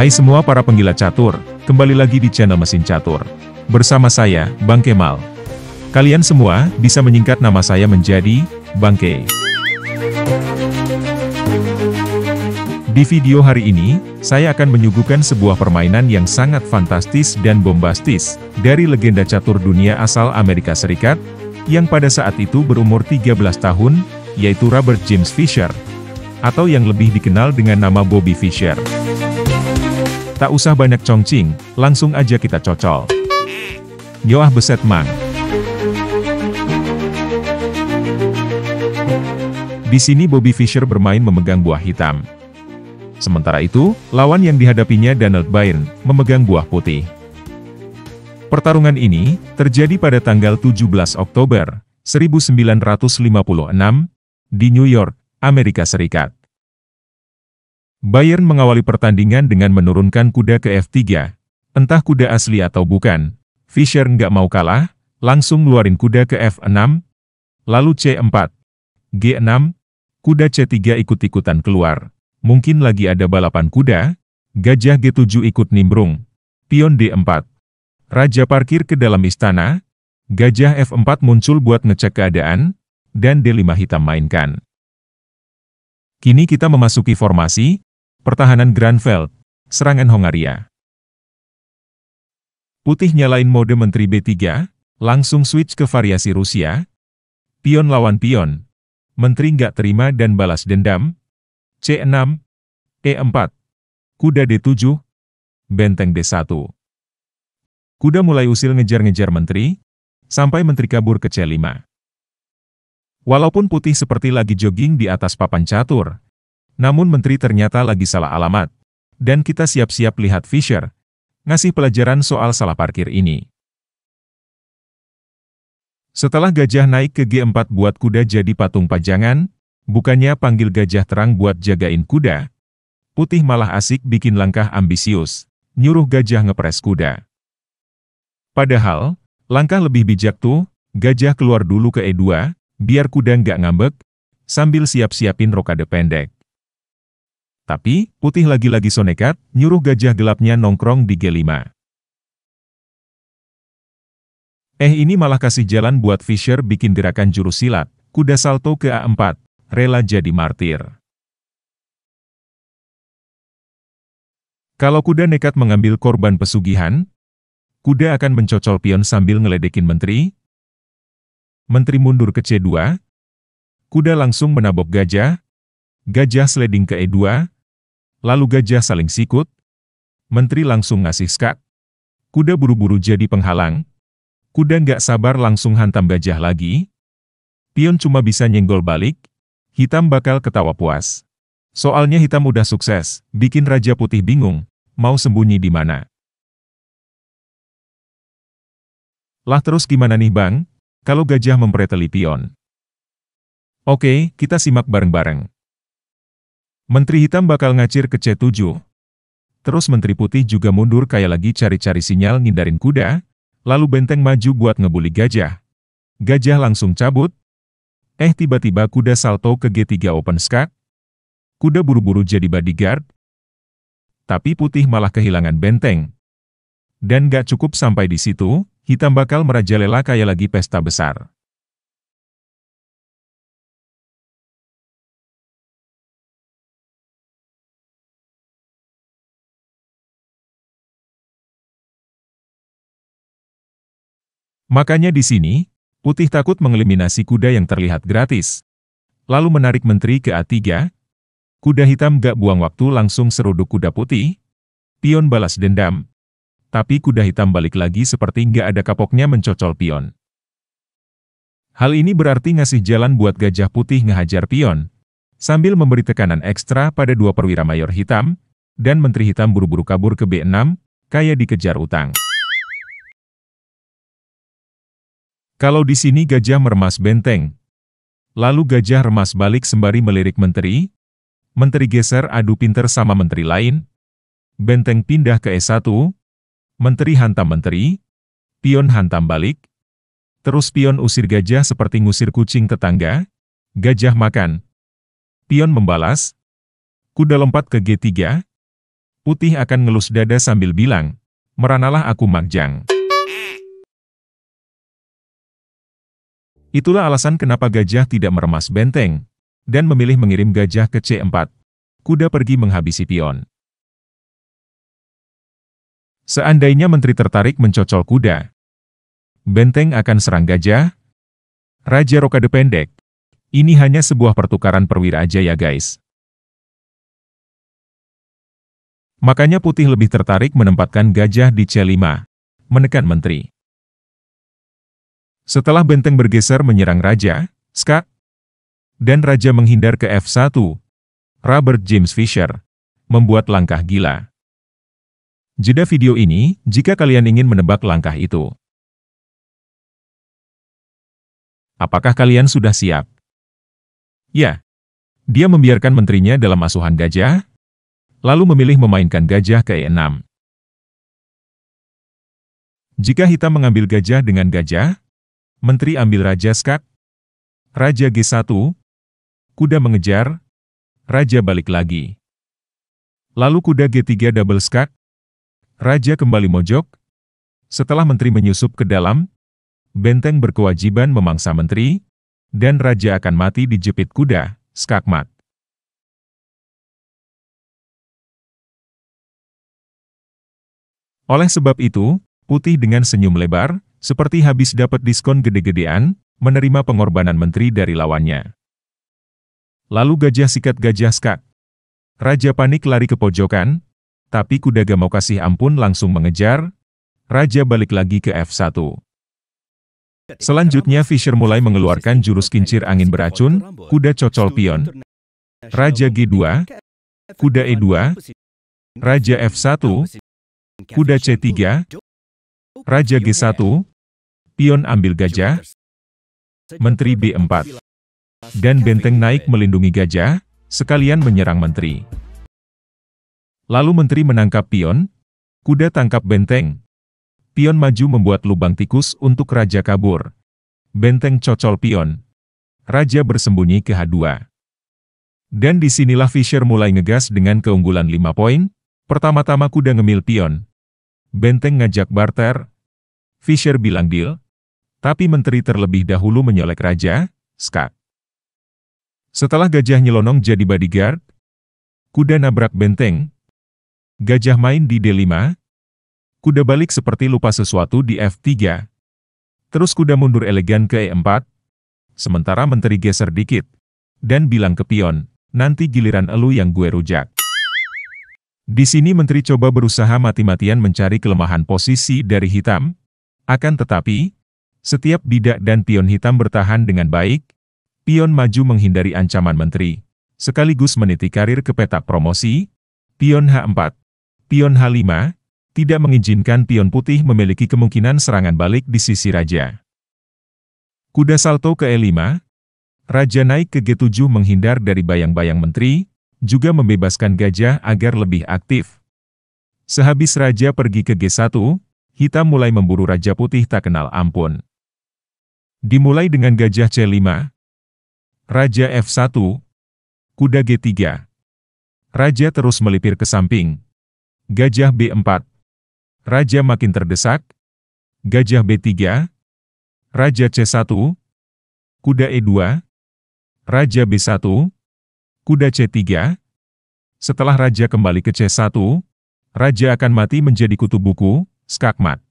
Hai semua para penggila catur, kembali lagi di channel Mesin Catur. Bersama saya, Bang Kemal. Kalian semua bisa menyingkat nama saya menjadi Bang K. Di video hari ini, saya akan menyuguhkan sebuah permainan yang sangat fantastis dan bombastis dari legenda catur dunia asal Amerika Serikat, yang pada saat itu berumur 13 tahun, yaitu Robert James Fisher, atau yang lebih dikenal dengan nama Bobby Fisher. Tak usah banyak congcing, langsung aja kita cocol. Yoah beset mang. Di sini Bobby Fischer bermain memegang buah hitam. Sementara itu, lawan yang dihadapinya Donald Byrne, memegang buah putih. Pertarungan ini, terjadi pada tanggal 17 Oktober, 1956, di New York, Amerika Serikat. Bayern mengawali pertandingan dengan menurunkan kuda ke F3. Entah kuda asli atau bukan, Fischer nggak mau kalah, langsung ngeluarin kuda ke F6, lalu C4, G6, kuda C3 ikut-ikutan keluar. Mungkin lagi ada balapan kuda, gajah G7 ikut nimbrung, pion D4. Raja parkir ke dalam istana, gajah F4 muncul buat ngecek keadaan, dan D5 hitam mainkan. Kini kita memasuki formasi, Pertahanan Granfeld, serangan Hongaria. Putih nyalain mode Menteri B3, langsung switch ke variasi Rusia. Pion lawan pion. Menteri nggak terima dan balas dendam. C6, E4, e kuda D7, benteng D1. Kuda mulai usil ngejar-ngejar menteri, sampai menteri kabur ke C5. Walaupun putih seperti lagi jogging di atas papan catur, namun menteri ternyata lagi salah alamat. Dan kita siap-siap lihat Fisher, ngasih pelajaran soal salah parkir ini. Setelah gajah naik ke G4 buat kuda jadi patung pajangan, bukannya panggil gajah terang buat jagain kuda, putih malah asik bikin langkah ambisius, nyuruh gajah ngepres kuda. Padahal, langkah lebih bijak tuh, gajah keluar dulu ke E2, biar kuda nggak ngambek, sambil siap-siapin rokade pendek. Tapi, putih lagi-lagi sonekat, nyuruh gajah gelapnya nongkrong di G5. Eh ini malah kasih jalan buat Fisher bikin gerakan jurus silat, kuda salto ke A4, rela jadi martir. Kalau kuda nekat mengambil korban pesugihan, kuda akan mencocol pion sambil ngeledekin menteri. Menteri mundur ke C2, kuda langsung menabok gajah, gajah sliding ke E2, Lalu gajah saling sikut. Menteri langsung ngasih skak. Kuda buru-buru jadi penghalang. Kuda nggak sabar langsung hantam gajah lagi. Pion cuma bisa nyenggol balik. Hitam bakal ketawa puas. Soalnya hitam udah sukses, bikin Raja Putih bingung, mau sembunyi di mana. Lah terus gimana nih bang, kalau gajah mempreteli pion? Oke, kita simak bareng-bareng. Menteri hitam bakal ngacir ke C7. Terus Menteri putih juga mundur kayak lagi cari-cari sinyal ngindarin kuda, lalu benteng maju buat ngebully gajah. Gajah langsung cabut. Eh tiba-tiba kuda salto ke G3 open skak. Kuda buru-buru jadi bodyguard. Tapi putih malah kehilangan benteng. Dan gak cukup sampai di situ, hitam bakal merajalela kayak lagi pesta besar. Makanya di sini, Putih takut mengeliminasi kuda yang terlihat gratis. Lalu menarik menteri ke A3, kuda hitam gak buang waktu langsung seruduk kuda putih, pion balas dendam. Tapi kuda hitam balik lagi seperti gak ada kapoknya mencocol pion. Hal ini berarti ngasih jalan buat gajah putih ngehajar pion, sambil memberi tekanan ekstra pada dua perwira mayor hitam, dan menteri hitam buru-buru kabur ke B6, kayak dikejar utang. Kalau di sini gajah meremas benteng. Lalu gajah remas balik sembari melirik menteri. Menteri geser adu pinter sama menteri lain. Benteng pindah ke E1. Menteri hantam menteri. Pion hantam balik. Terus pion usir gajah seperti ngusir kucing tetangga. Gajah makan. Pion membalas. Kuda lompat ke G3. Putih akan ngelus dada sambil bilang, meranalah aku magjang. Itulah alasan kenapa gajah tidak meremas benteng, dan memilih mengirim gajah ke C4. Kuda pergi menghabisi pion. Seandainya menteri tertarik mencocol kuda, benteng akan serang gajah, Raja Rokade pendek. Ini hanya sebuah pertukaran perwira aja ya guys. Makanya putih lebih tertarik menempatkan gajah di C5, menekan menteri. Setelah benteng bergeser menyerang Raja, Skak, dan Raja menghindar ke F1, Robert James Fisher membuat langkah gila. Jeda video ini jika kalian ingin menebak langkah itu. Apakah kalian sudah siap? Ya. Dia membiarkan menterinya dalam asuhan gajah, lalu memilih memainkan gajah ke E6. Jika hitam mengambil gajah dengan gajah, Menteri ambil Raja Skak, Raja G1, kuda mengejar, Raja balik lagi. Lalu kuda G3 double skak, Raja kembali mojok, setelah Menteri menyusup ke dalam, benteng berkewajiban memangsa Menteri, dan Raja akan mati di jepit kuda, skakmat. Oleh sebab itu, putih dengan senyum lebar, seperti habis dapat diskon gede-gedean, menerima pengorbanan menteri dari lawannya. Lalu gajah sikat gajah skak. Raja panik lari ke pojokan, tapi kuda gamau kasih ampun langsung mengejar, Raja balik lagi ke F1. Selanjutnya Fisher mulai mengeluarkan jurus kincir angin beracun, kuda cocol pion. Raja G2, kuda E2, Raja F1, kuda C3, Raja G1, pion ambil gajah, menteri B4, dan benteng naik melindungi gajah, sekalian menyerang menteri. Lalu menteri menangkap pion, kuda tangkap benteng. Pion maju membuat lubang tikus untuk raja kabur. Benteng cocol pion. Raja bersembunyi ke H2. Dan disinilah Fisher mulai ngegas dengan keunggulan 5 poin. Pertama-tama kuda ngemil pion, Benteng ngajak barter. Fisher bilang deal. Tapi menteri terlebih dahulu menyolek raja, skak. Setelah gajah nyelonong jadi bodyguard, kuda nabrak benteng. Gajah main di D5. Kuda balik seperti lupa sesuatu di F3. Terus kuda mundur elegan ke E4. Sementara menteri geser dikit. Dan bilang ke pion, nanti giliran elu yang gue rujak. Di sini menteri coba berusaha mati-matian mencari kelemahan posisi dari hitam. Akan tetapi, setiap bidak dan pion hitam bertahan dengan baik, pion maju menghindari ancaman menteri, sekaligus meniti karir ke petak promosi, pion H4, pion H5, tidak mengizinkan pion putih memiliki kemungkinan serangan balik di sisi raja. Kuda salto ke E5, raja naik ke G7 menghindar dari bayang-bayang menteri, juga membebaskan gajah agar lebih aktif. Sehabis raja pergi ke G1, hitam mulai memburu raja putih tak kenal ampun. Dimulai dengan gajah C5, raja F1, kuda G3. Raja terus melipir ke samping. Gajah B4. Raja makin terdesak. Gajah B3. Raja C1. Kuda E2. Raja B1. Kuda C3 Setelah raja kembali ke C1, raja akan mati menjadi kutu buku, skakmat.